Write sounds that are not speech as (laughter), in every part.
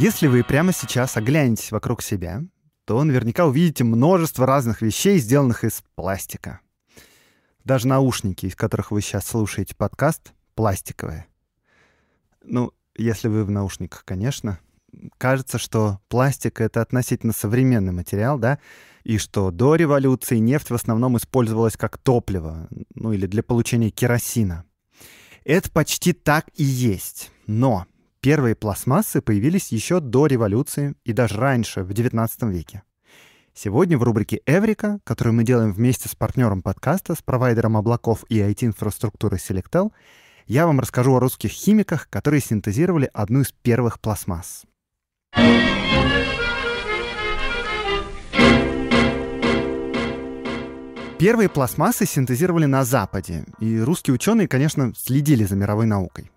Если вы прямо сейчас оглянетесь вокруг себя, то наверняка увидите множество разных вещей, сделанных из пластика. Даже наушники, из которых вы сейчас слушаете подкаст, пластиковые. Ну, если вы в наушниках, конечно. Кажется, что пластик — это относительно современный материал, да? И что до революции нефть в основном использовалась как топливо, ну или для получения керосина. Это почти так и есть. Но Первые пластмассы появились еще до революции и даже раньше, в XIX веке. Сегодня в рубрике «Эврика», которую мы делаем вместе с партнером подкаста, с провайдером облаков и IT-инфраструктуры Selectel, я вам расскажу о русских химиках, которые синтезировали одну из первых пластмасс. Первые пластмассы синтезировали на Западе, и русские ученые, конечно, следили за мировой наукой.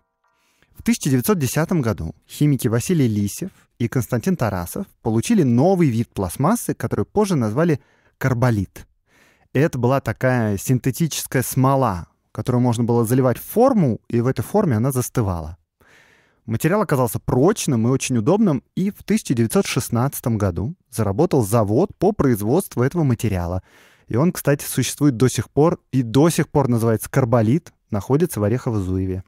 В 1910 году химики Василий Лисев и Константин Тарасов получили новый вид пластмассы, который позже назвали карболит. Это была такая синтетическая смола, которую можно было заливать в форму, и в этой форме она застывала. Материал оказался прочным и очень удобным, и в 1916 году заработал завод по производству этого материала. И он, кстати, существует до сих пор, и до сих пор называется «Карболит», находится в Орехово-Зуеве.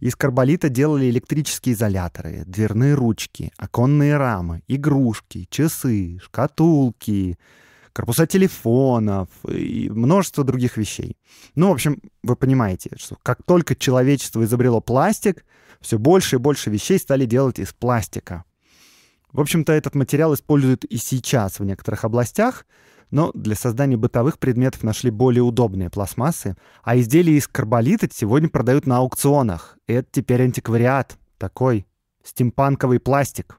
Из карболита делали электрические изоляторы, дверные ручки, оконные рамы, игрушки, часы, шкатулки, корпуса телефонов и множество других вещей. Ну, в общем, вы понимаете, что как только человечество изобрело пластик, все больше и больше вещей стали делать из пластика. В общем-то, этот материал используют и сейчас в некоторых областях, но для создания бытовых предметов нашли более удобные пластмассы, а изделия из карболита сегодня продают на аукционах. это теперь антиквариат, такой стимпанковый пластик.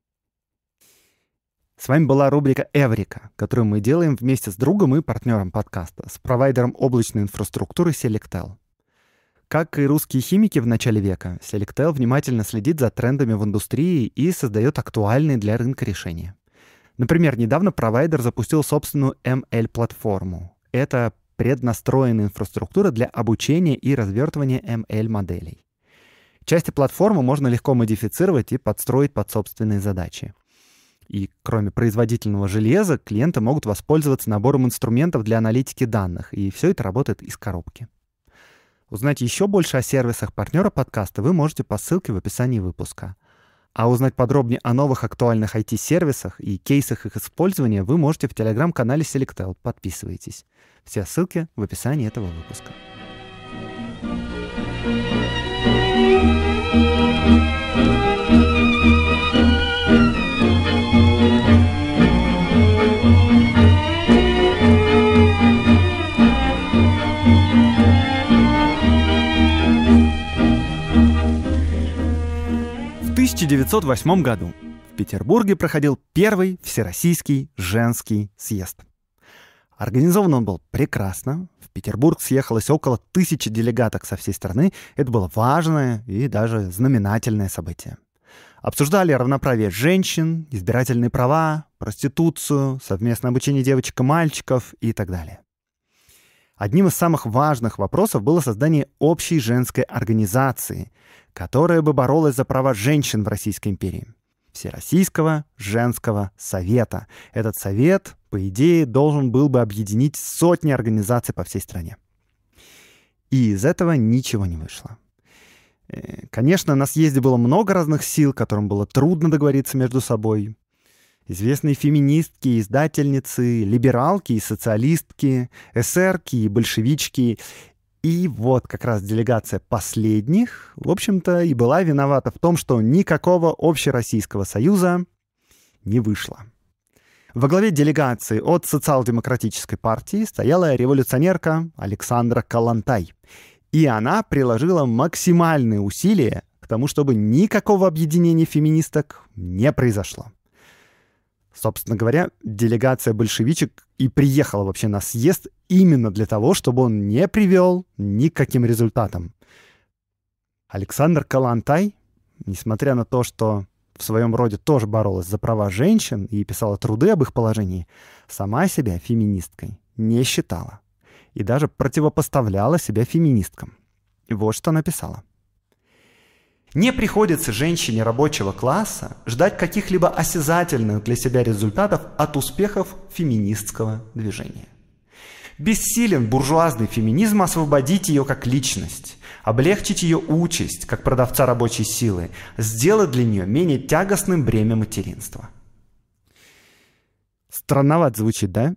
С вами была рубрика «Эврика», которую мы делаем вместе с другом и партнером подкаста, с провайдером облачной инфраструктуры Selectel. Как и русские химики в начале века, Selectel внимательно следит за трендами в индустрии и создает актуальные для рынка решения. Например, недавно провайдер запустил собственную ML-платформу. Это преднастроенная инфраструктура для обучения и развертывания ML-моделей. Части платформы можно легко модифицировать и подстроить под собственные задачи. И кроме производительного железа, клиенты могут воспользоваться набором инструментов для аналитики данных, и все это работает из коробки. Узнать еще больше о сервисах партнера подкаста вы можете по ссылке в описании выпуска. А узнать подробнее о новых актуальных IT-сервисах и кейсах их использования вы можете в телеграм-канале Selectel. Подписывайтесь. Все ссылки в описании этого выпуска. thank you 1908 году в Петербурге проходил первый Всероссийский женский съезд. Организован он был прекрасно. В Петербург съехалось около тысячи делегаток со всей страны. Это было важное и даже знаменательное событие. Обсуждали равноправие женщин, избирательные права, проституцию, совместное обучение девочек и мальчиков и так далее. Одним из самых важных вопросов было создание общей женской организации, которая бы боролась за права женщин в Российской империи. Всероссийского женского совета. Этот совет, по идее, должен был бы объединить сотни организаций по всей стране. И из этого ничего не вышло. Э, конечно, на съезде было много разных сил, которым было трудно договориться между собой. Известные феминистки, издательницы, либералки и социалистки, эсерки и большевички и вот как раз делегация последних, в общем-то, и была виновата в том, что никакого общероссийского союза не вышло. Во главе делегации от социал-демократической партии стояла революционерка Александра Калантай. И она приложила максимальные усилия к тому, чтобы никакого объединения феминисток не произошло собственно говоря, делегация большевичек и приехала вообще на съезд именно для того, чтобы он не привел ни к каким результатам. Александр Калантай, несмотря на то, что в своем роде тоже боролась за права женщин и писала труды об их положении, сама себя феминисткой не считала и даже противопоставляла себя феминисткам. И вот что она писала. Не приходится женщине рабочего класса ждать каких-либо осязательных для себя результатов от успехов феминистского движения. Бессилен буржуазный феминизм освободить ее как личность, облегчить ее участь как продавца рабочей силы, сделать для нее менее тягостным бремя материнства. Странновато звучит, да?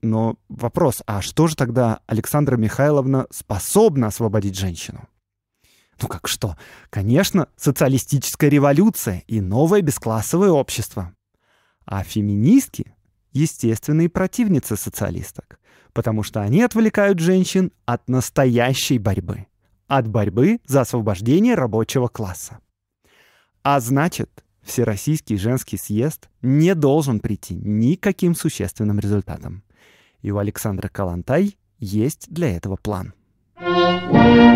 Но вопрос, а что же тогда Александра Михайловна способна освободить женщину? Ну как что? Конечно, социалистическая революция и новое бесклассовое общество. А феминистки — естественные противницы социалисток, потому что они отвлекают женщин от настоящей борьбы. От борьбы за освобождение рабочего класса. А значит, Всероссийский женский съезд не должен прийти никаким существенным результатом. И у Александра Калантай есть для этого план. thank you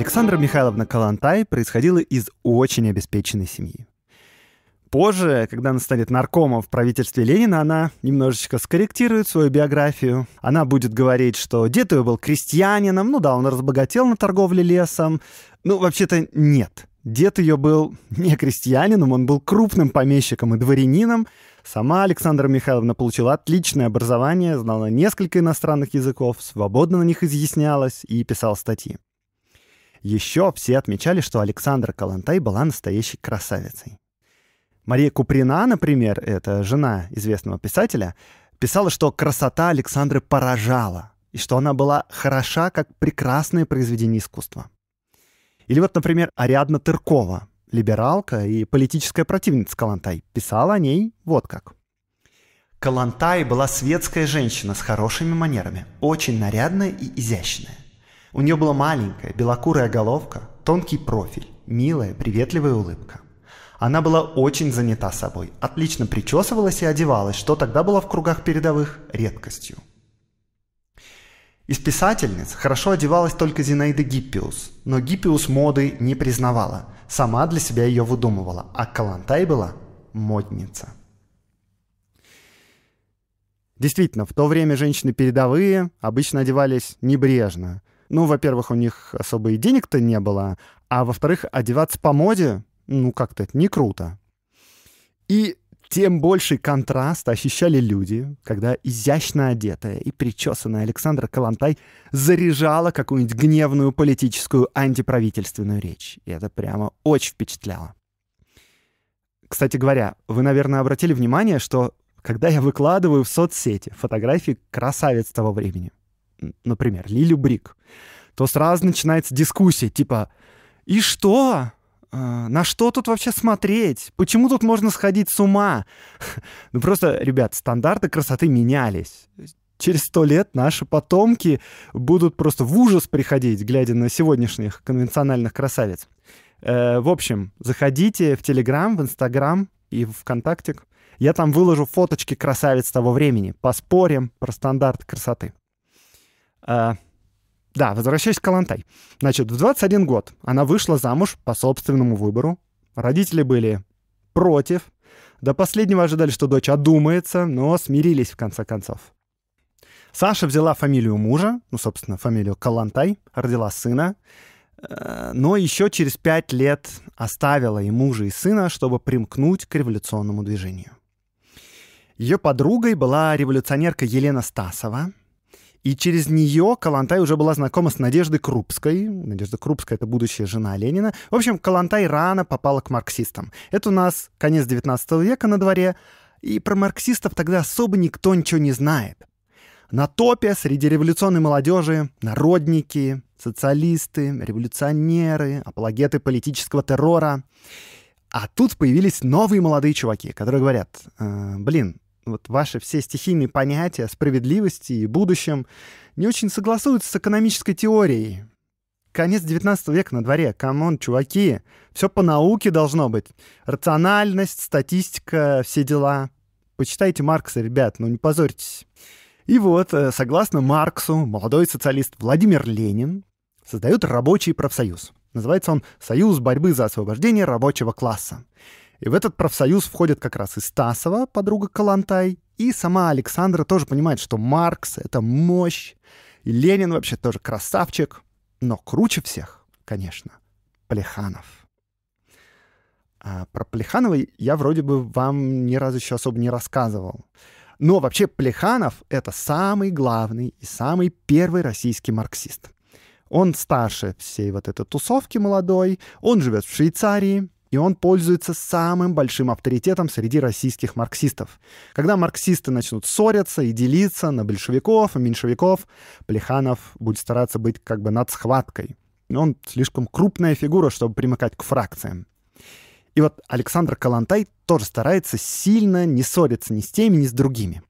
Александра Михайловна Калантай происходила из очень обеспеченной семьи. Позже, когда она станет наркомом в правительстве Ленина, она немножечко скорректирует свою биографию. Она будет говорить, что дед ее был крестьянином, ну да, он разбогател на торговле лесом. Ну, вообще-то нет. Дед ее был не крестьянином, он был крупным помещиком и дворянином. Сама Александра Михайловна получила отличное образование, знала несколько иностранных языков, свободно на них изъяснялась и писала статьи. Еще все отмечали, что Александра Калантай была настоящей красавицей. Мария Куприна, например, это жена известного писателя, писала, что красота Александры поражала, и что она была хороша, как прекрасное произведение искусства. Или вот, например, Ариадна Тыркова, либералка и политическая противница Калантай, писала о ней вот как. Калантай была светская женщина с хорошими манерами, очень нарядная и изящная. У нее была маленькая, белокурая головка, тонкий профиль, милая, приветливая улыбка. Она была очень занята собой, отлично причесывалась и одевалась, что тогда было в кругах передовых редкостью. Из писательниц хорошо одевалась только Зинаида Гиппиус, но Гиппиус моды не признавала, сама для себя ее выдумывала, а Калантай была модница. Действительно, в то время женщины передовые обычно одевались небрежно. Ну, во-первых, у них особо и денег-то не было, а во-вторых, одеваться по моде, ну, как-то это не круто. И тем больший контраст ощущали люди, когда изящно одетая и причесанная Александра Калантай заряжала какую-нибудь гневную политическую антиправительственную речь. И это прямо очень впечатляло. Кстати говоря, вы, наверное, обратили внимание, что когда я выкладываю в соцсети фотографии красавиц того времени, например, Лилю Брик, то сразу начинается дискуссия, типа «И что? А, на что тут вообще смотреть? Почему тут можно сходить с ума?» (laughs) Ну просто, ребят, стандарты красоты менялись через сто лет наши потомки будут просто в ужас приходить, глядя на сегодняшних конвенциональных красавиц. Э, в общем, заходите в Телеграм, в Инстаграм и в ВКонтактик. Я там выложу фоточки красавиц того времени. Поспорим про стандарт красоты. Э, да, возвращаясь к Калантай. Значит, в 21 год она вышла замуж по собственному выбору. Родители были против. До последнего ожидали, что дочь одумается, но смирились в конце концов. Саша взяла фамилию мужа, ну, собственно, фамилию Калантай, родила сына, э, но еще через пять лет оставила и мужа, и сына, чтобы примкнуть к революционному движению. Ее подругой была революционерка Елена Стасова, и через нее Калантай уже была знакома с Надеждой Крупской. Надежда Крупская — это будущая жена Ленина. В общем, Калантай рано попала к марксистам. Это у нас конец 19 века на дворе, и про марксистов тогда особо никто ничего не знает. На топе среди революционной молодежи народники, социалисты, революционеры, апологеты политического террора. А тут появились новые молодые чуваки, которые говорят, э, блин, вот ваши все стихийные понятия о справедливости и будущем не очень согласуются с экономической теорией. Конец 19 века на дворе. Камон, чуваки, все по науке должно быть. Рациональность, статистика, все дела. Почитайте Маркса, ребят, ну не позорьтесь. И вот, э, согласно Марксу, молодой социалист Владимир Ленин создает рабочий профсоюз. Называется он «Союз борьбы за освобождение рабочего класса». И в этот профсоюз входят как раз и Стасова, подруга Калантай, и сама Александра тоже понимает, что Маркс — это мощь, и Ленин вообще тоже красавчик, но круче всех, конечно, Плеханов. А про Плеханова я вроде бы вам ни разу еще особо не рассказывал. Но вообще Плеханов — это самый главный и самый первый российский марксист. Он старше всей вот этой тусовки молодой, он живет в Швейцарии — и он пользуется самым большим авторитетом среди российских марксистов. Когда марксисты начнут ссориться и делиться на большевиков и меньшевиков, Плеханов будет стараться быть как бы над схваткой. Он слишком крупная фигура, чтобы примыкать к фракциям. И вот Александр Калантай тоже старается сильно не ссориться ни с теми, ни с другими.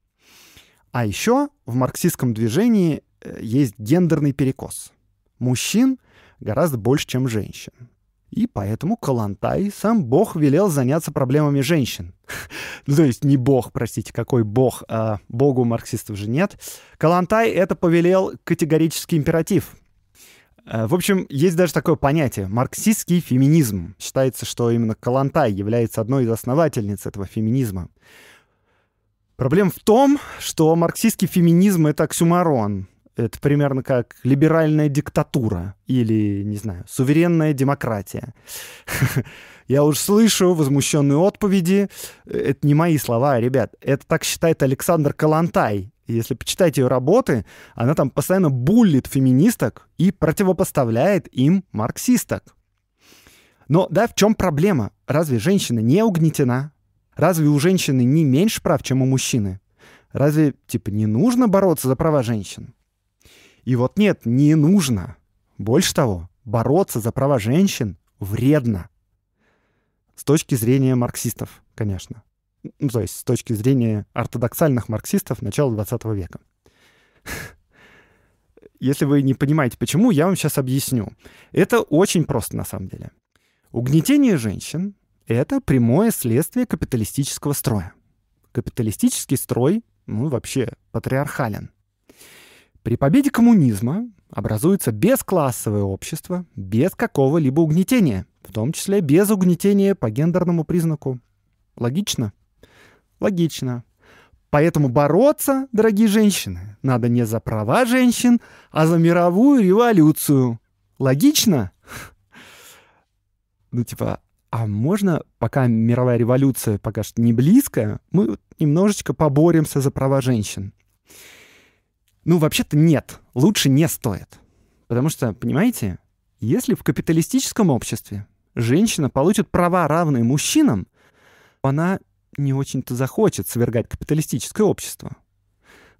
А еще в марксистском движении э, есть гендерный перекос. Мужчин гораздо больше, чем женщин. И поэтому Калантай сам Бог велел заняться проблемами женщин. (laughs) Ну, то есть не Бог, простите, какой Бог, а Богу марксистов же нет. Калантай это повелел категорический императив. Э, в общем, есть даже такое понятие — марксистский феминизм. Считается, что именно Калантай является одной из основательниц этого феминизма. Проблема в том, что марксистский феминизм — это оксюмарон это примерно как либеральная диктатура или, не знаю, суверенная демократия. (laughs) Я уж слышу возмущенные отповеди. Это не мои слова, ребят. Это так считает Александр Калантай. Если почитать ее работы, она там постоянно буллит феминисток и противопоставляет им марксисток. Но да, в чем проблема? Разве женщина не угнетена? Разве у женщины не меньше прав, чем у мужчины? Разве, типа, не нужно бороться за права женщин? И вот нет, не нужно. Больше того, бороться за права женщин вредно. С точки зрения марксистов, конечно. Ну, то есть с точки зрения ортодоксальных марксистов начала 20 века. (laughs) Если вы не понимаете, почему, я вам сейчас объясню. Это очень просто на самом деле. Угнетение женщин — это прямое следствие капиталистического строя. Капиталистический строй, ну, вообще патриархален — при победе коммунизма образуется бесклассовое общество, без какого-либо угнетения, в том числе без угнетения по гендерному признаку. Логично? Логично. Поэтому бороться, дорогие женщины, надо не за права женщин, а за мировую революцию. Логично? (laughs) Ну, типа, а можно, пока мировая революция пока что не близкая, мы немножечко поборемся за права женщин. Ну, вообще-то нет, лучше не стоит. Потому что, понимаете, если в капиталистическом обществе женщина получит права, равные мужчинам, она не очень-то захочет свергать капиталистическое общество.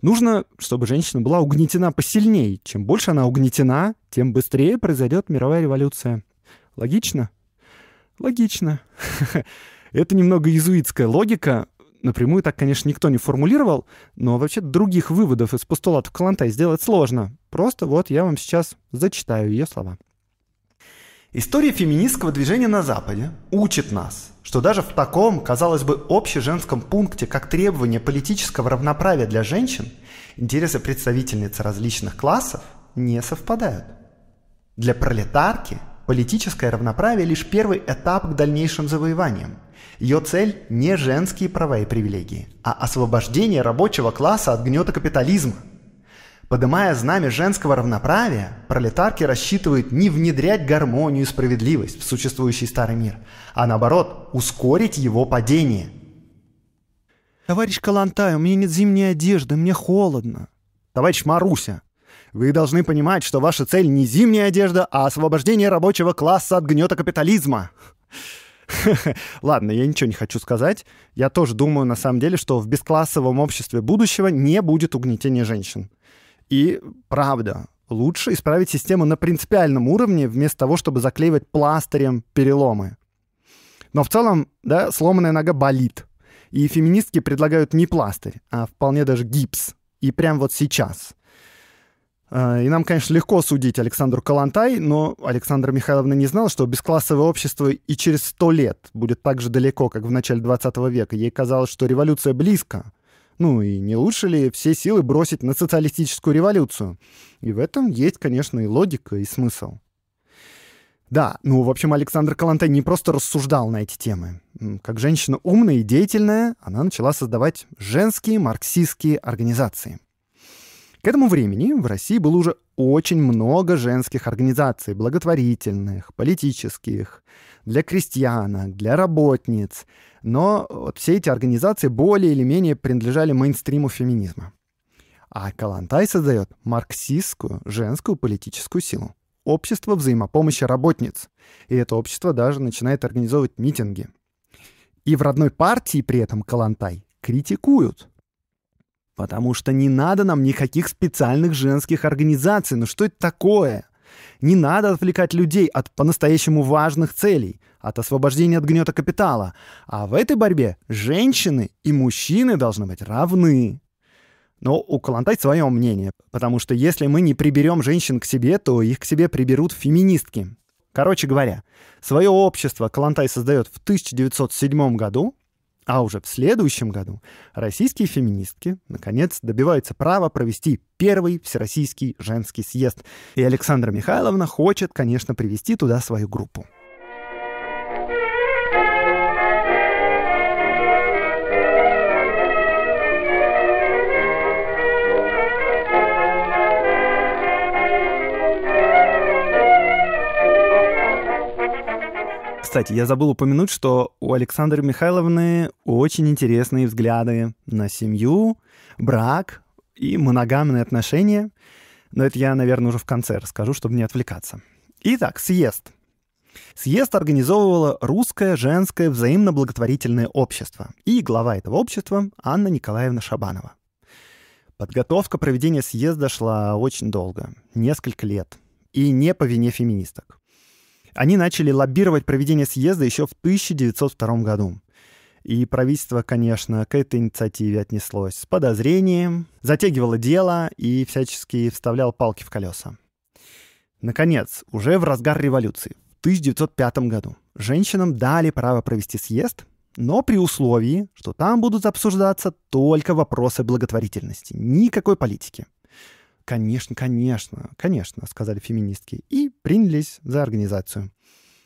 Нужно, чтобы женщина была угнетена посильнее. Чем больше она угнетена, тем быстрее произойдет мировая революция. Логично? Логично. (laughs) Это немного иезуитская логика, Напрямую так, конечно, никто не формулировал, но вообще других выводов из постулатов Калантай сделать сложно. Просто вот я вам сейчас зачитаю ее слова. История феминистского движения на Западе учит нас, что даже в таком, казалось бы, общеженском пункте, как требование политического равноправия для женщин, интересы представительниц различных классов не совпадают. Для пролетарки политическое равноправие лишь первый этап к дальнейшим завоеваниям – ее цель – не женские права и привилегии, а освобождение рабочего класса от гнета капитализма. Поднимая знамя женского равноправия, пролетарки рассчитывают не внедрять гармонию и справедливость в существующий старый мир, а наоборот – ускорить его падение. «Товарищ Калантай, у меня нет зимней одежды, мне холодно». «Товарищ Маруся, вы должны понимать, что ваша цель не зимняя одежда, а освобождение рабочего класса от гнета капитализма. (laughs) Ладно, я ничего не хочу сказать. Я тоже думаю, на самом деле, что в бесклассовом обществе будущего не будет угнетения женщин. И правда, лучше исправить систему на принципиальном уровне, вместо того, чтобы заклеивать пластырем переломы. Но в целом, да, сломанная нога болит. И феминистки предлагают не пластырь, а вполне даже гипс. И прям вот сейчас. Э, и нам, конечно, легко судить Александру Калантай, но Александра Михайловна не знала, что бесклассовое общество и через сто лет будет так же далеко, как в начале 20 века. Ей казалось, что революция близко. Ну и не лучше ли все силы бросить на социалистическую революцию? И в этом есть, конечно, и логика, и смысл. Да, ну, в общем, Александр Калантай не просто рассуждал на эти темы. Как женщина умная и деятельная, она начала создавать женские марксистские организации — к этому времени в России было уже очень много женских организаций, благотворительных, политических, для крестьянок, для работниц. Но вот все эти организации более или менее принадлежали мейнстриму феминизма. А Калантай создает марксистскую женскую политическую силу — общество взаимопомощи работниц. И это общество даже начинает организовывать митинги. И в родной партии при этом Калантай критикуют — Потому что не надо нам никаких специальных женских организаций. Ну что это такое? Не надо отвлекать людей от по-настоящему важных целей, от освобождения от гнета капитала. А в этой борьбе женщины и мужчины должны быть равны. Но у Калантай свое мнение, потому что если мы не приберем женщин к себе, то их к себе приберут феминистки. Короче говоря, свое общество Калантай создает в 1907 году, а уже в следующем году российские феминистки, наконец, добиваются права провести первый всероссийский женский съезд. И Александра Михайловна хочет, конечно, привести туда свою группу. Кстати, я забыл упомянуть, что у Александры Михайловны очень интересные взгляды на семью, брак и моногамные отношения. Но это я, наверное, уже в конце расскажу, чтобы не отвлекаться. Итак, съезд. Съезд организовывало Русское женское взаимно-благотворительное общество и глава этого общества Анна Николаевна Шабанова. Подготовка проведения съезда шла очень долго, несколько лет, и не по вине феминисток. Они начали лоббировать проведение съезда еще в 1902 году. И правительство, конечно, к этой инициативе отнеслось с подозрением, затягивало дело и всячески вставляло палки в колеса. Наконец, уже в разгар революции, в 1905 году, женщинам дали право провести съезд, но при условии, что там будут обсуждаться только вопросы благотворительности, никакой политики. Конечно, конечно, конечно, сказали феминистки, и принялись за организацию.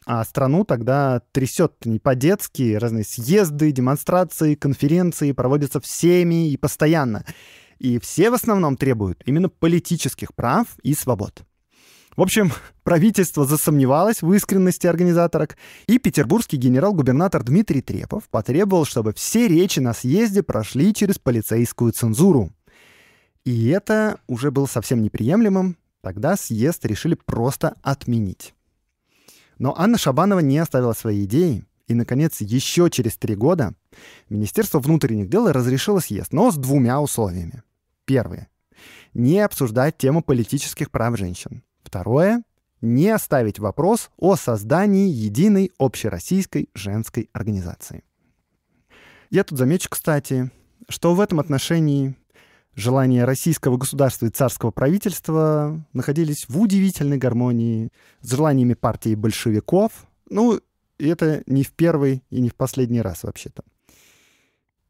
А страну тогда трясет не по-детски, разные съезды, демонстрации, конференции проводятся всеми и постоянно. И все в основном требуют именно политических прав и свобод. В общем, (laughs) правительство засомневалось в искренности организаторок, и петербургский генерал-губернатор Дмитрий Трепов потребовал, чтобы все речи на съезде прошли через полицейскую цензуру. И это уже было совсем неприемлемым. Тогда съезд решили просто отменить. Но Анна Шабанова не оставила своей идеи. И, наконец, еще через три года Министерство внутренних дел разрешило съезд, но с двумя условиями. Первое. Не обсуждать тему политических прав женщин. Второе. Не оставить вопрос о создании единой общероссийской женской организации. Я тут замечу, кстати, что в этом отношении желания российского государства и царского правительства находились в удивительной гармонии с желаниями партии большевиков. Ну, и это не в первый и не в последний раз вообще-то.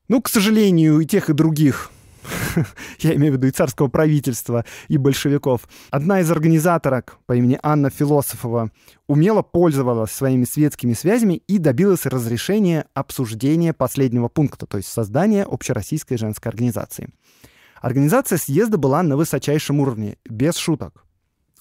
Ну, к сожалению, и тех, и других (laughs) я имею в виду и царского правительства, и большевиков. Одна из организаторок по имени Анна Философова умело пользовалась своими светскими связями и добилась разрешения обсуждения последнего пункта, то есть создания общероссийской женской организации. Организация съезда была на высочайшем уровне, без шуток.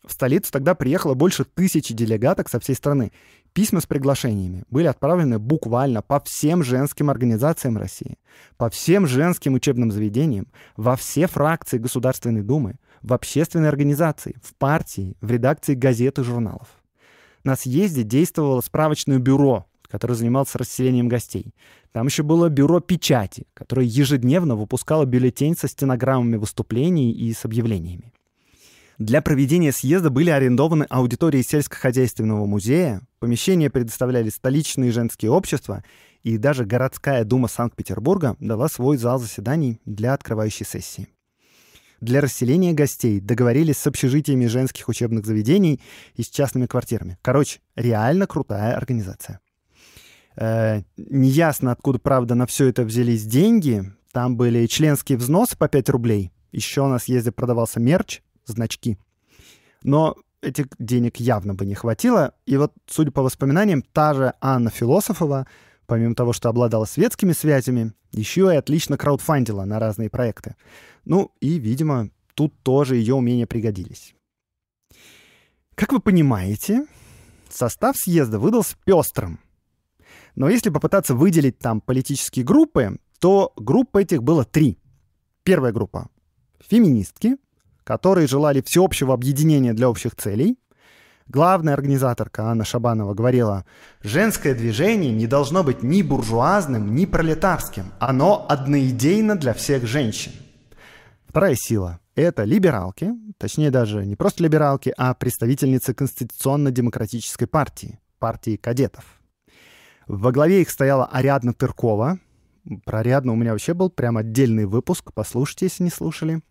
В столицу тогда приехало больше тысячи делегаток со всей страны. Письма с приглашениями были отправлены буквально по всем женским организациям России, по всем женским учебным заведениям, во все фракции Государственной Думы, в общественные организации, в партии, в редакции газет и журналов. На съезде действовало справочное бюро который занимался расселением гостей. Там еще было бюро печати, которое ежедневно выпускало бюллетень со стенограммами выступлений и с объявлениями. Для проведения съезда были арендованы аудитории сельскохозяйственного музея, помещения предоставляли столичные женские общества, и даже городская дума Санкт-Петербурга дала свой зал заседаний для открывающей сессии. Для расселения гостей договорились с общежитиями женских учебных заведений и с частными квартирами. Короче, реально крутая организация. Э, неясно, откуда, правда, на все это взялись деньги. Там были членские взносы по 5 рублей. Еще у нас съезде продавался мерч, значки. Но этих денег явно бы не хватило. И вот, судя по воспоминаниям, та же Анна Философова, помимо того, что обладала светскими связями, еще и отлично краудфандила на разные проекты. Ну и, видимо, тут тоже ее умения пригодились. Как вы понимаете, состав съезда выдался пестрым. Но если попытаться выделить там политические группы, то группы этих было три. Первая группа — феминистки, которые желали всеобщего объединения для общих целей. Главная организаторка Анна Шабанова говорила, «Женское движение не должно быть ни буржуазным, ни пролетарским. Оно одноидейно для всех женщин». Вторая сила — это либералки, точнее даже не просто либералки, а представительницы Конституционно-демократической партии, партии кадетов. Во главе их стояла Ариадна Тыркова. Про Ариадну у меня вообще был прям отдельный выпуск, послушайте, если не слушали.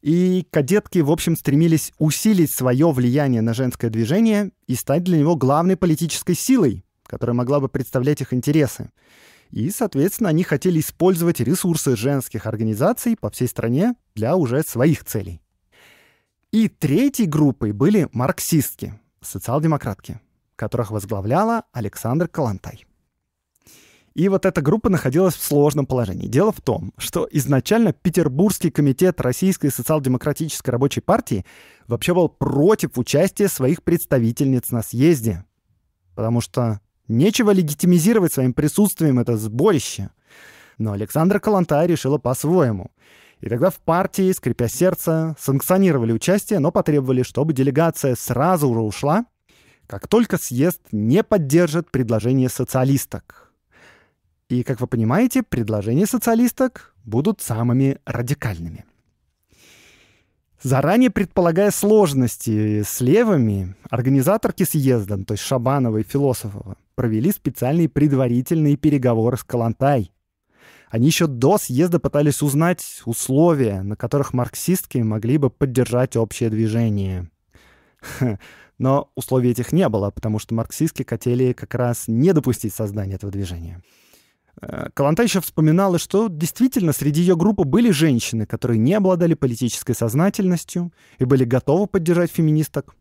И кадетки, в общем, стремились усилить свое влияние на женское движение и стать для него главной политической силой, которая могла бы представлять их интересы. И, соответственно, они хотели использовать ресурсы женских организаций по всей стране для уже своих целей. И третьей группой были марксистки, социал-демократки которых возглавляла Александр Калантай. И вот эта группа находилась в сложном положении. Дело в том, что изначально Петербургский комитет Российской социал-демократической рабочей партии вообще был против участия своих представительниц на съезде. Потому что нечего легитимизировать своим присутствием это сборище. Но Александра Калантай решила по-своему. И тогда в партии, скрипя сердце, санкционировали участие, но потребовали, чтобы делегация сразу же ушла — как только съезд не поддержит предложение социалисток. И, как вы понимаете, предложения социалисток будут самыми радикальными. Заранее предполагая сложности с левыми, организаторки съезда, то есть Шабанова и Философова, провели специальные предварительные переговоры с Калантай. Они еще до съезда пытались узнать условия, на которых марксистки могли бы поддержать общее движение. Но условий этих не было, потому что марксистки хотели как раз не допустить создания этого движения. Э, Каланта еще вспоминала, что действительно среди ее группы были женщины, которые не обладали политической сознательностью и были готовы поддержать феминисток.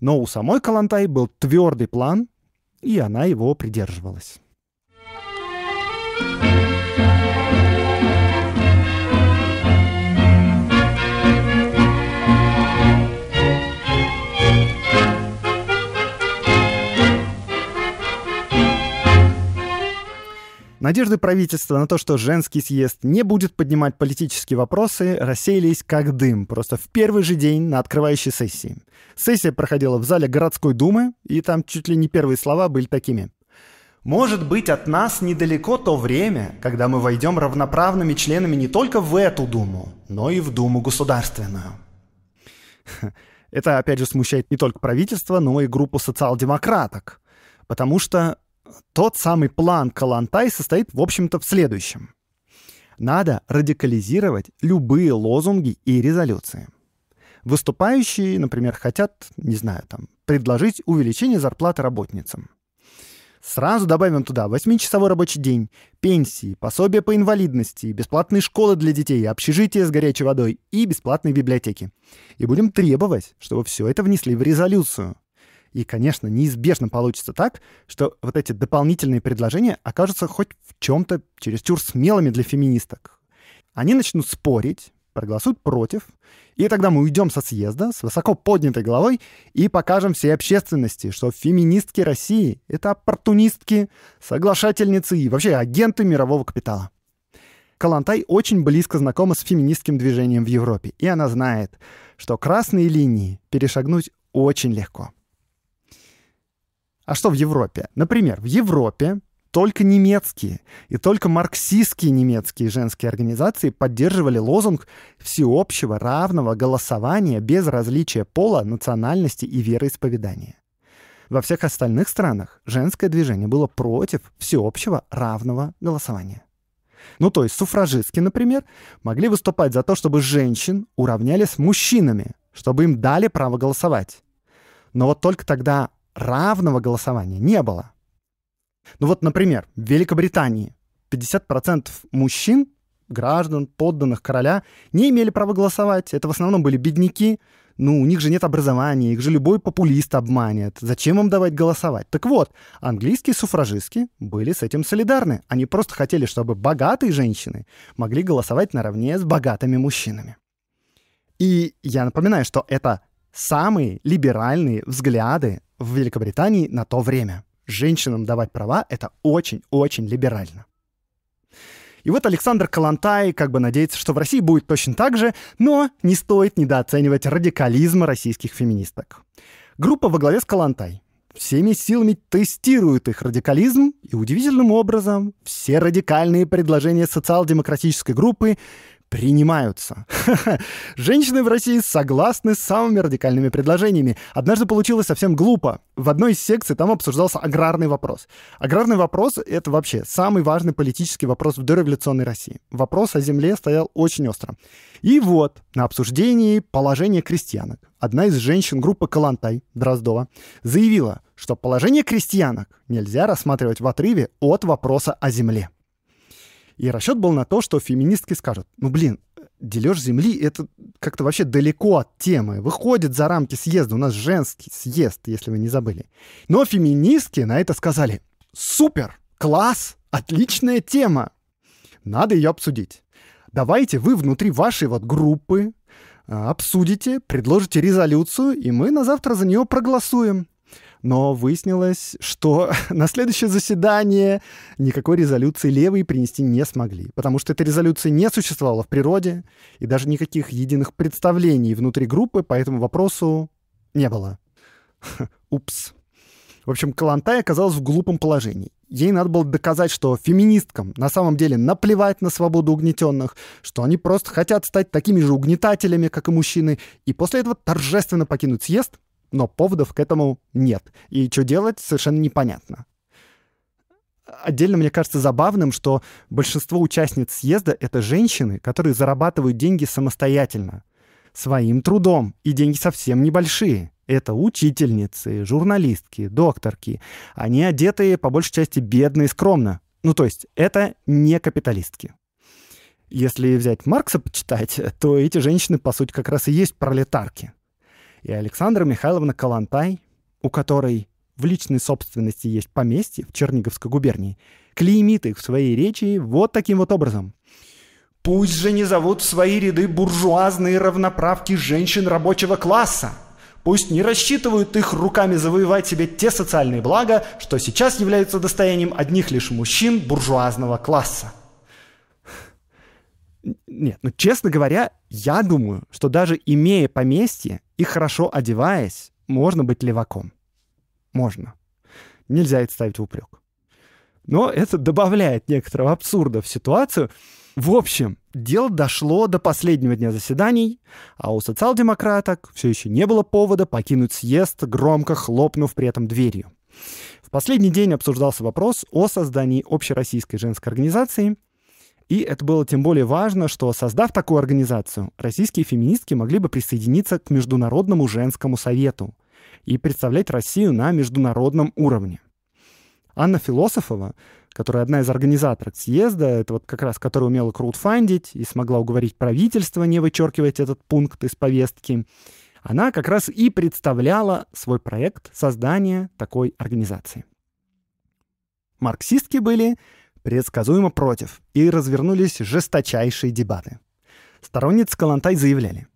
Но у самой Калантай был твердый план, и она его придерживалась. Надежды правительства на то, что женский съезд не будет поднимать политические вопросы, рассеялись как дым, просто в первый же день на открывающей сессии. Сессия проходила в зале городской думы, и там чуть ли не первые слова были такими. Может быть, от нас недалеко то время, когда мы войдем равноправными членами не только в эту Думу, но и в Думу государственную. (laughs) Это, опять же, смущает не только правительство, но и группу социал-демократок. Потому что тот самый план Калантай состоит, в общем-то, в следующем. Надо радикализировать любые лозунги и резолюции. Выступающие, например, хотят, не знаю, там, предложить увеличение зарплаты работницам. Сразу добавим туда 8-часовой рабочий день, пенсии, пособия по инвалидности, бесплатные школы для детей, общежитие с горячей водой и бесплатные библиотеки. И будем требовать, чтобы все это внесли в резолюцию, и, конечно, неизбежно получится так, что вот эти дополнительные предложения окажутся хоть в чем-то чересчур смелыми для феминисток. Они начнут спорить, проголосуют против, и тогда мы уйдем со съезда с высоко поднятой головой и покажем всей общественности, что феминистки России — это оппортунистки, соглашательницы и вообще агенты мирового капитала. Калантай очень близко знакома с феминистским движением в Европе, и она знает, что красные линии перешагнуть очень легко — а что в Европе? Например, в Европе только немецкие и только марксистские немецкие женские организации поддерживали лозунг всеобщего равного голосования без различия пола, национальности и вероисповедания. Во всех остальных странах женское движение было против всеобщего равного голосования. Ну то есть суфражистки, например, могли выступать за то, чтобы женщин уравняли с мужчинами, чтобы им дали право голосовать. Но вот только тогда равного голосования не было. Ну вот, например, в Великобритании 50% мужчин, граждан, подданных короля, не имели права голосовать. Это в основном были бедняки, ну, у них же нет образования, их же любой популист обманет. Зачем им давать голосовать? Так вот, английские суфражистки были с этим солидарны. Они просто хотели, чтобы богатые женщины могли голосовать наравне с богатыми мужчинами. И я напоминаю, что это самые либеральные взгляды в Великобритании на то время. Женщинам давать права — это очень-очень либерально. И вот Александр Калантай как бы надеется, что в России будет точно так же, но не стоит недооценивать радикализма российских феминисток. Группа во главе с Калантай всеми силами тестирует их радикализм, и удивительным образом все радикальные предложения социал-демократической группы принимаются. (laughs) Женщины в России согласны с самыми радикальными предложениями. Однажды получилось совсем глупо. В одной из секций там обсуждался аграрный вопрос. Аграрный вопрос — это вообще самый важный политический вопрос в дореволюционной России. Вопрос о земле стоял очень остро. И вот на обсуждении положение крестьянок одна из женщин группы Калантай Дроздова заявила, что положение крестьянок нельзя рассматривать в отрыве от вопроса о земле. И расчет был на то, что феминистки скажут, ну блин, дележ земли — это как-то вообще далеко от темы, выходит за рамки съезда, у нас женский съезд, если вы не забыли. Но феминистки на это сказали, супер, класс, отличная тема, надо ее обсудить. Давайте вы внутри вашей вот группы а, обсудите, предложите резолюцию, и мы на завтра за нее проголосуем но выяснилось, что (laughs) на следующее заседание никакой резолюции левые принести не смогли, потому что эта резолюция не существовала в природе, и даже никаких единых представлений внутри группы по этому вопросу не было. (laughs) Упс. В общем, Калантай оказалась в глупом положении. Ей надо было доказать, что феминисткам на самом деле наплевать на свободу угнетенных, что они просто хотят стать такими же угнетателями, как и мужчины, и после этого торжественно покинуть съезд, но поводов к этому нет. И что делать, совершенно непонятно. Отдельно мне кажется забавным, что большинство участниц съезда — это женщины, которые зарабатывают деньги самостоятельно, своим трудом, и деньги совсем небольшие. Это учительницы, журналистки, докторки. Они одетые, по большей части, бедно и скромно. Ну, то есть, это не капиталистки. Если взять Маркса почитать, (laughs) то эти женщины, по сути, как раз и есть пролетарки. И Александра Михайловна Калантай, у которой в личной собственности есть поместье в Черниговской губернии, клеймит их в своей речи вот таким вот образом. «Пусть же не зовут в свои ряды буржуазные равноправки женщин рабочего класса!» Пусть не рассчитывают их руками завоевать себе те социальные блага, что сейчас являются достоянием одних лишь мужчин буржуазного класса. Нет, ну, честно говоря, я думаю, что даже имея поместье и хорошо одеваясь, можно быть леваком. Можно. Нельзя это ставить в упрек. Но это добавляет некоторого абсурда в ситуацию. В общем, дело дошло до последнего дня заседаний, а у социал-демократок все еще не было повода покинуть съезд, громко хлопнув при этом дверью. В последний день обсуждался вопрос о создании общероссийской женской организации, и это было тем более важно, что, создав такую организацию, российские феминистки могли бы присоединиться к Международному женскому совету и представлять Россию на международном уровне. Анна Философова, которая одна из организаторок съезда, это вот как раз которая умела краудфандить и смогла уговорить правительство не вычеркивать этот пункт из повестки, она как раз и представляла свой проект создания такой организации. Марксистки были предсказуемо против, и развернулись жесточайшие дебаты. Сторонницы Калантай заявляли,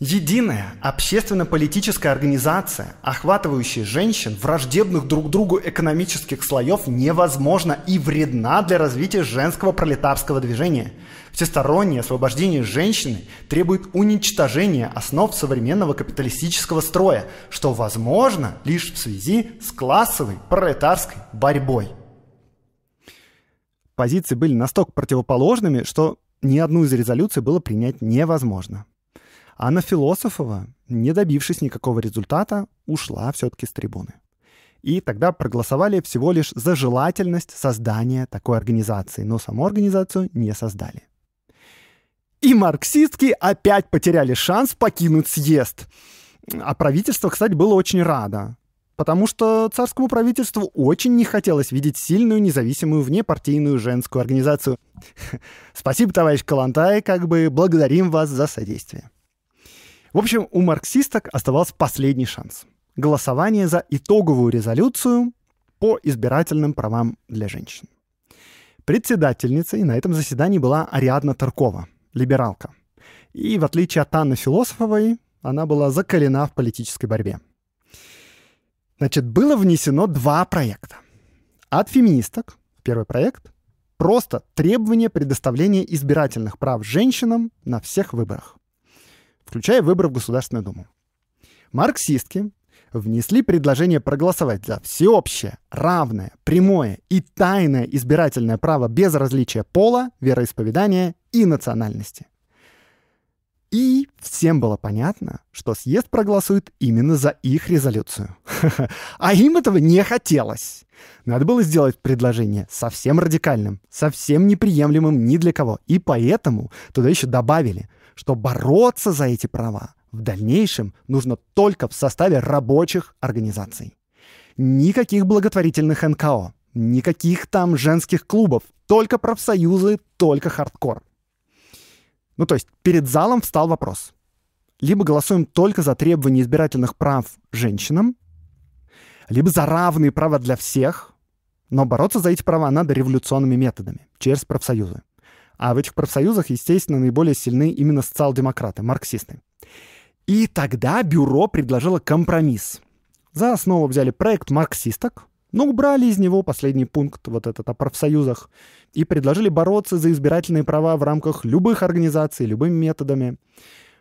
Единая общественно-политическая организация, охватывающая женщин, враждебных друг другу экономических слоев, невозможна и вредна для развития женского пролетарского движения. Всестороннее освобождение женщины требует уничтожения основ современного капиталистического строя, что возможно лишь в связи с классовой пролетарской борьбой позиции были настолько противоположными, что ни одну из резолюций было принять невозможно. Анна Философова, не добившись никакого результата, ушла все-таки с трибуны. И тогда проголосовали всего лишь за желательность создания такой организации, но саму организацию не создали. И марксистки опять потеряли шанс покинуть съезд. А правительство, кстати, было очень радо потому что царскому правительству очень не хотелось видеть сильную, независимую, внепартийную женскую организацию. (laughs) Спасибо, товарищ Калантай, как бы благодарим вас за содействие. В общем, у марксисток оставался последний шанс — голосование за итоговую резолюцию по избирательным правам для женщин. Председательницей на этом заседании была Ариадна Таркова, либералка. И в отличие от Анны Философовой, она была закалена в политической борьбе — Значит, было внесено два проекта. От феминисток, первый проект, просто требование предоставления избирательных прав женщинам на всех выборах, включая выборы в Государственную Думу. Марксистки внесли предложение проголосовать за всеобщее, равное, прямое и тайное избирательное право без различия пола, вероисповедания и национальности – и всем было понятно, что съезд проголосует именно за их резолюцию. (laughs) А им этого не хотелось. Надо было сделать предложение совсем радикальным, совсем неприемлемым ни для кого. И поэтому туда еще добавили, что бороться за эти права в дальнейшем нужно только в составе рабочих организаций. Никаких благотворительных НКО, никаких там женских клубов, только профсоюзы, только хардкор. Ну, то есть перед залом встал вопрос. Либо голосуем только за требования избирательных прав женщинам, либо за равные права для всех, но бороться за эти права надо революционными методами, через профсоюзы. А в этих профсоюзах, естественно, наиболее сильны именно социал-демократы, марксисты. И тогда бюро предложило компромисс. За основу взяли проект марксисток, ну убрали из него последний пункт, вот этот о профсоюзах, и предложили бороться за избирательные права в рамках любых организаций, любыми методами.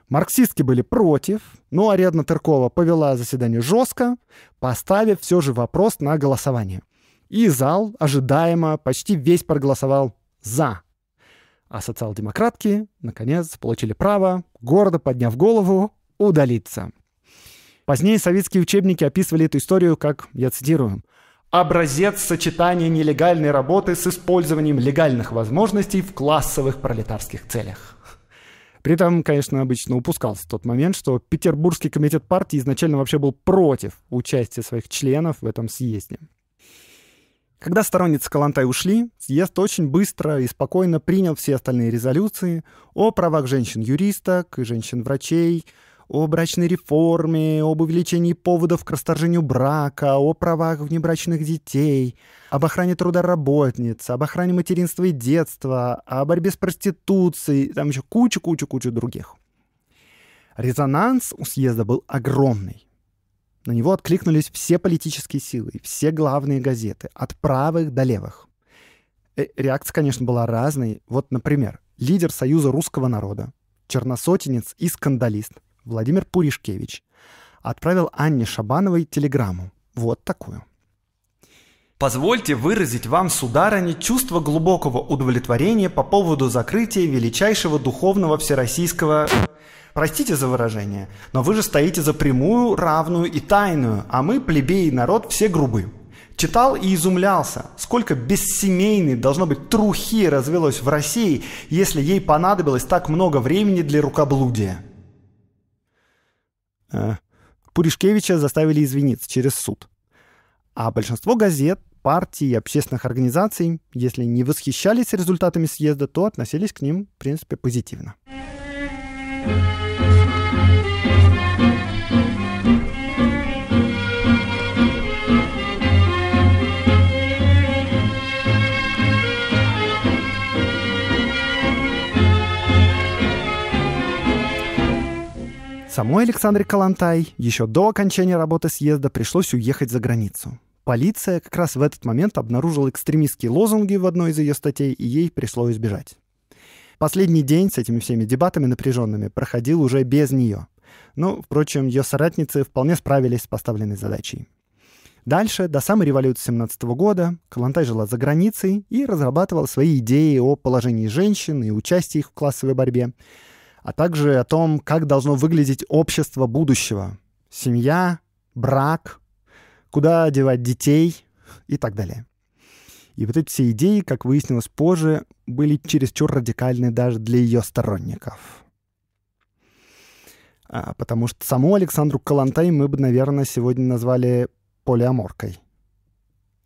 Марксистки были против, но Аредна Тыркова повела заседание жестко, поставив все же вопрос на голосование. И зал ожидаемо почти весь проголосовал «за». А социал-демократки, наконец, получили право, гордо подняв голову, удалиться. Позднее советские учебники описывали эту историю как, я цитирую, образец сочетания нелегальной работы с использованием легальных возможностей в классовых пролетарских целях. При этом, конечно, обычно упускался тот момент, что Петербургский комитет партии изначально вообще был против участия своих членов в этом съезде. Когда сторонницы Калантай ушли, съезд очень быстро и спокойно принял все остальные резолюции о правах женщин-юристок и женщин-врачей, о брачной реформе, об увеличении поводов к расторжению брака, о правах внебрачных детей, об охране труда работниц, об охране материнства и детства, о борьбе с проституцией, там еще куча-куча-куча других. Резонанс у съезда был огромный. На него откликнулись все политические силы, все главные газеты, от правых до левых. Э, реакция, конечно, была разной. Вот, например, лидер Союза русского народа, черносотенец и скандалист Владимир Пуришкевич отправил Анне Шабановой телеграмму. Вот такую. Позвольте выразить вам, сударыня, чувство глубокого удовлетворения по поводу закрытия величайшего духовного всероссийского... Простите за выражение, но вы же стоите за прямую, равную и тайную, а мы, плебеи народ, все грубы. Читал и изумлялся, сколько бессемейной, должно быть, трухи развелось в России, если ей понадобилось так много времени для рукоблудия. Э, Пуришкевича заставили извиниться через суд. А большинство газет, партий и общественных организаций, если не восхищались результатами съезда, то относились к ним, в принципе, позитивно. Самой Александре Калантай еще до окончания работы съезда пришлось уехать за границу. Полиция как раз в этот момент обнаружила экстремистские лозунги в одной из ее статей, и ей пришлось избежать. Последний день с этими всеми дебатами напряженными проходил уже без нее. Но, ну, впрочем, ее соратницы вполне справились с поставленной задачей. Дальше, до самой революции 17 года, Калантай жила за границей и разрабатывала свои идеи о положении женщин и участии их в классовой борьбе а также о том, как должно выглядеть общество будущего, семья, брак, куда одевать детей и так далее. И вот эти все идеи, как выяснилось позже, были чересчур радикальны даже для ее сторонников. А, потому что саму Александру Калантай мы бы, наверное, сегодня назвали полиаморкой.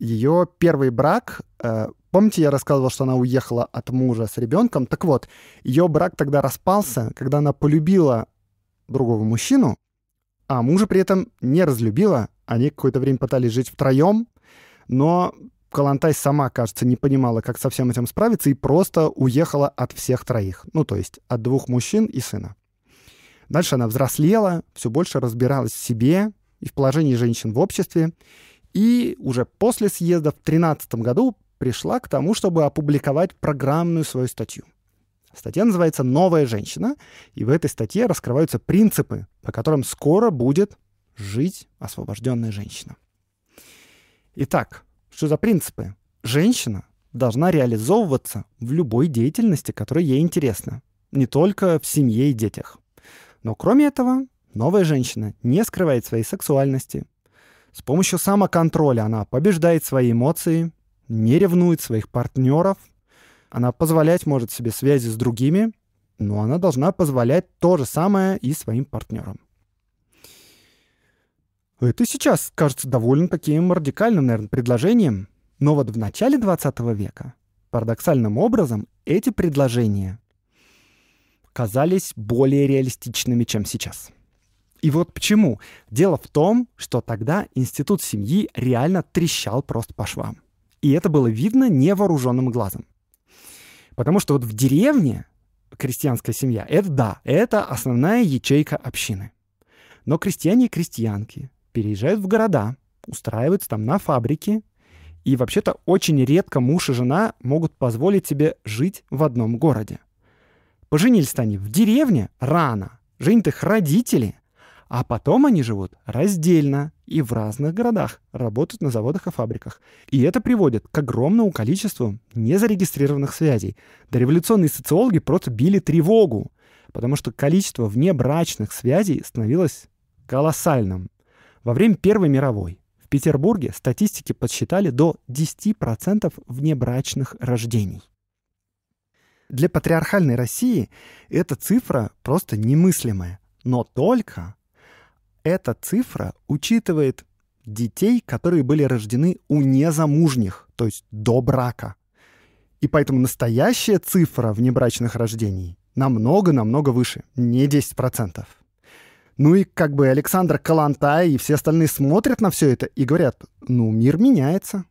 Ее первый брак э, Помните, я рассказывал, что она уехала от мужа с ребенком? Так вот, ее брак тогда распался, когда она полюбила другого мужчину, а мужа при этом не разлюбила. Они какое-то время пытались жить втроем, но Калантай сама, кажется, не понимала, как со всем этим справиться, и просто уехала от всех троих. Ну, то есть от двух мужчин и сына. Дальше она взрослела, все больше разбиралась в себе и в положении женщин в обществе. И уже после съезда в 2013 году пришла к тому, чтобы опубликовать программную свою статью. Статья называется «Новая женщина», и в этой статье раскрываются принципы, по которым скоро будет жить освобожденная женщина. Итак, что за принципы? Женщина должна реализовываться в любой деятельности, которая ей интересна, не только в семье и детях. Но кроме этого, новая женщина не скрывает своей сексуальности. С помощью самоконтроля она побеждает свои эмоции, не ревнует своих партнеров, она позволять может себе связи с другими, но она должна позволять то же самое и своим партнерам. Это сейчас кажется довольно таким радикальным, наверное, предложением, но вот в начале 20 века парадоксальным образом эти предложения казались более реалистичными, чем сейчас. И вот почему. Дело в том, что тогда институт семьи реально трещал просто по швам. И это было видно невооруженным глазом. Потому что вот в деревне крестьянская семья, это да, это основная ячейка общины. Но крестьяне и крестьянки переезжают в города, устраиваются там на фабрике, и вообще-то очень редко муж и жена могут позволить себе жить в одном городе. Поженились они в деревне рано, женят их родители, а потом они живут раздельно и в разных городах, работают на заводах и фабриках. И это приводит к огромному количеству незарегистрированных связей. Дореволюционные социологи просто били тревогу, потому что количество внебрачных связей становилось колоссальным. Во время Первой мировой в Петербурге статистики подсчитали до 10% внебрачных рождений. Для патриархальной России эта цифра просто немыслимая. Но только эта цифра учитывает детей, которые были рождены у незамужних, то есть до брака. И поэтому настоящая цифра внебрачных рождений намного-намного выше, не 10%. Ну и как бы Александр Калантай и все остальные смотрят на все это и говорят, ну, мир меняется.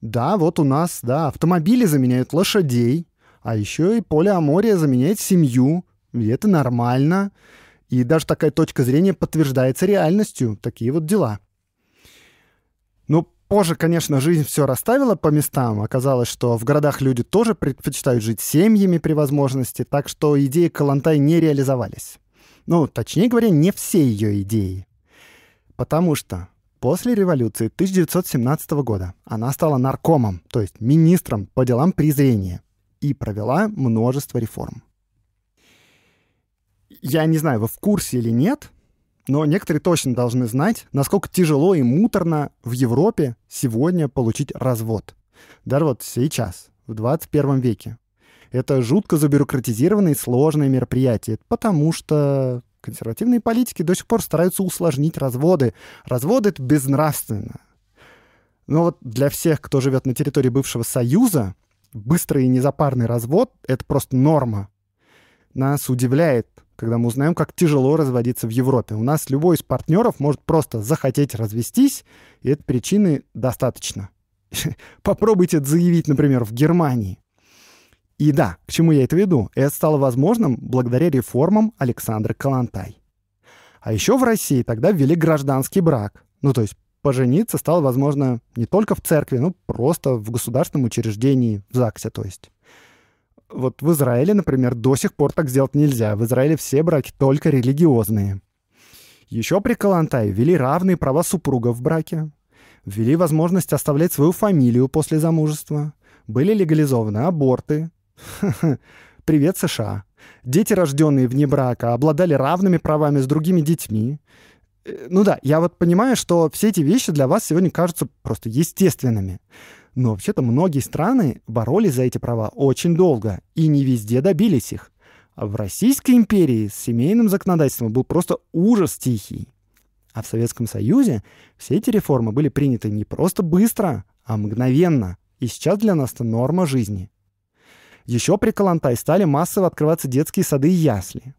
Да, вот у нас, да, автомобили заменяют лошадей, а еще и поле Амория заменяет семью, и это нормально. И даже такая точка зрения подтверждается реальностью. Такие вот дела. Ну, позже, конечно, жизнь все расставила по местам. Оказалось, что в городах люди тоже предпочитают жить семьями при возможности, так что идеи Калантай не реализовались. Ну, точнее говоря, не все ее идеи. Потому что после революции 1917 года она стала наркомом, то есть министром по делам презрения, и провела множество реформ я не знаю, вы в курсе или нет, но некоторые точно должны знать, насколько тяжело и муторно в Европе сегодня получить развод. Даже вот сейчас, в 21 веке. Это жутко забюрократизированные сложное мероприятие. потому что консервативные политики до сих пор стараются усложнить разводы. Разводы — это безнравственно. Но вот для всех, кто живет на территории бывшего Союза, быстрый и незапарный развод — это просто норма. Нас удивляет, когда мы узнаем, как тяжело разводиться в Европе. У нас любой из партнеров может просто захотеть развестись, и этой причины достаточно. (laughs) Попробуйте это заявить, например, в Германии. И да, к чему я это веду? Это стало возможным благодаря реформам Александра Калантай. А еще в России тогда ввели гражданский брак. Ну, то есть пожениться стало возможно не только в церкви, но просто в государственном учреждении, в ЗАГСе, то есть вот в Израиле, например, до сих пор так сделать нельзя. В Израиле все браки только религиозные. Еще при Калантае ввели равные права супругов в браке, ввели возможность оставлять свою фамилию после замужества, были легализованы аборты. (laughs) Привет, США. Дети, рожденные вне брака, обладали равными правами с другими детьми. Э, ну да, я вот понимаю, что все эти вещи для вас сегодня кажутся просто естественными. Но вообще-то многие страны боролись за эти права очень долго и не везде добились их. А в Российской империи с семейным законодательством был просто ужас тихий. А в Советском Союзе все эти реформы были приняты не просто быстро, а мгновенно. И сейчас для нас это норма жизни. Еще при Калантай стали массово открываться детские сады и ясли.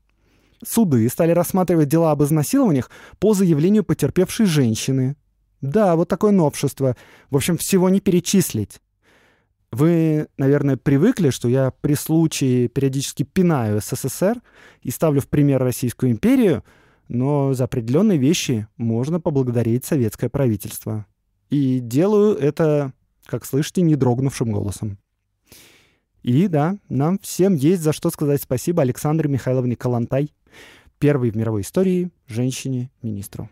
Суды стали рассматривать дела об изнасилованиях по заявлению потерпевшей женщины, да, вот такое новшество. В общем, всего не перечислить. Вы, наверное, привыкли, что я при случае периодически пинаю СССР и ставлю в пример Российскую империю, но за определенные вещи можно поблагодарить советское правительство. И делаю это, как слышите, не дрогнувшим голосом. И да, нам всем есть за что сказать спасибо Александре Михайловне Калантай, первой в мировой истории женщине-министру.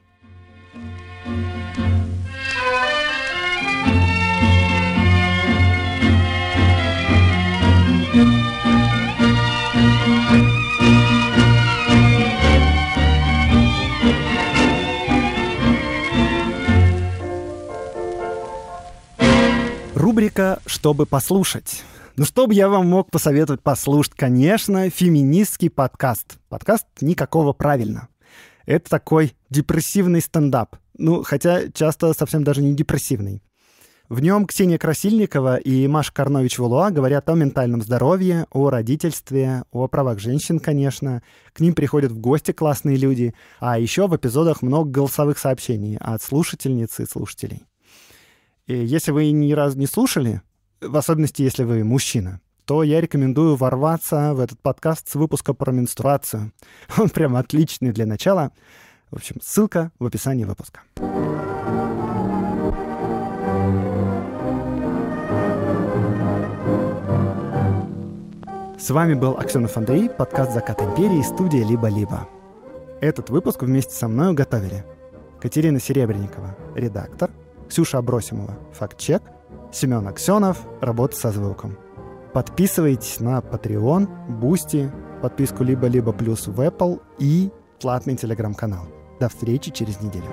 Рубрика «Чтобы послушать». Ну, что бы я вам мог посоветовать послушать? Конечно, феминистский подкаст. Подкаст «Никакого правильно». Это такой депрессивный стендап. Ну, хотя часто совсем даже не депрессивный. В нем Ксения Красильникова и Маша Карнович-Валуа говорят о ментальном здоровье, о родительстве, о правах женщин, конечно. К ним приходят в гости классные люди. А еще в эпизодах много голосовых сообщений от слушательниц и слушателей. Если вы ни разу не слушали, в особенности если вы мужчина, то я рекомендую ворваться в этот подкаст с выпуска про менструацию. (laughs) Он прям отличный для начала. В общем, ссылка в описании выпуска. С вами был Аксенов Андрей, подкаст «Закат империи», студия «Либо-либо». Этот выпуск вместе со мной готовили Катерина Серебренникова, редактор – Ксюша Абросимова, чек. Семен Аксенов, «Работа со звуком». Подписывайтесь на Patreon, Бусти, подписку либо-либо плюс в Apple и платный телеграм-канал. До встречи через неделю.